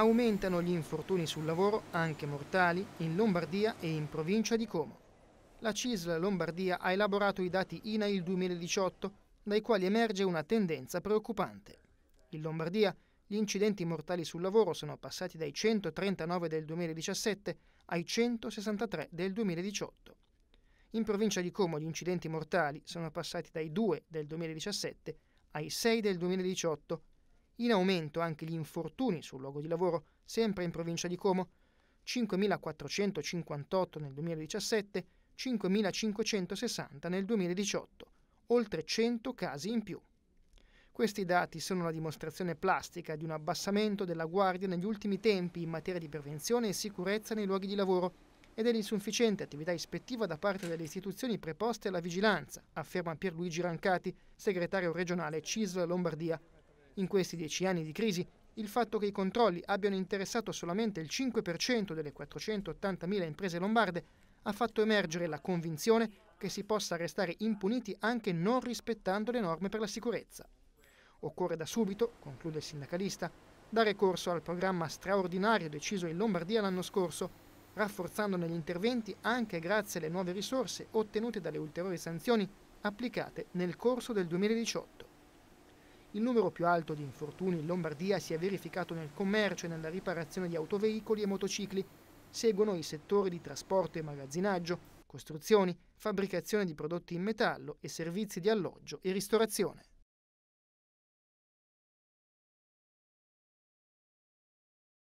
aumentano gli infortuni sul lavoro, anche mortali, in Lombardia e in provincia di Como. La CISL Lombardia ha elaborato i dati INAIL 2018, dai quali emerge una tendenza preoccupante. In Lombardia gli incidenti mortali sul lavoro sono passati dai 139 del 2017 ai 163 del 2018. In provincia di Como gli incidenti mortali sono passati dai 2 del 2017 ai 6 del 2018 in aumento anche gli infortuni sul luogo di lavoro, sempre in provincia di Como, 5.458 nel 2017, 5.560 nel 2018, oltre 100 casi in più. Questi dati sono la dimostrazione plastica di un abbassamento della Guardia negli ultimi tempi in materia di prevenzione e sicurezza nei luoghi di lavoro e dell'insufficiente attività ispettiva da parte delle istituzioni preposte alla vigilanza, afferma Pierluigi Rancati, segretario regionale CISL Lombardia, in questi dieci anni di crisi, il fatto che i controlli abbiano interessato solamente il 5% delle 480.000 imprese lombarde ha fatto emergere la convinzione che si possa restare impuniti anche non rispettando le norme per la sicurezza. Occorre da subito, conclude il sindacalista, dare corso al programma straordinario deciso in Lombardia l'anno scorso, rafforzandone gli interventi anche grazie alle nuove risorse ottenute dalle ulteriori sanzioni applicate nel corso del 2018. Il numero più alto di infortuni in Lombardia si è verificato nel commercio e nella riparazione di autoveicoli e motocicli. Seguono i settori di trasporto e magazzinaggio, costruzioni, fabbricazione di prodotti in metallo e servizi di alloggio e ristorazione.